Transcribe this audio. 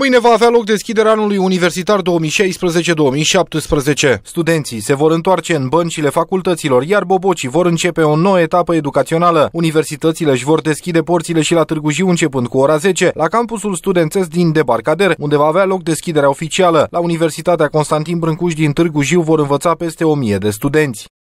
Mâine va avea loc deschiderea anului universitar 2016-2017. Studenții se vor întoarce în băncile facultăților, iar bobocii vor începe o nouă etapă educațională. Universitățile își vor deschide porțile și la Târgu Jiu începând cu ora 10, la campusul studențesc din Debarcader, unde va avea loc deschiderea oficială. La Universitatea Constantin Brâncuș din Târgu Jiu vor învăța peste 1000 de studenți.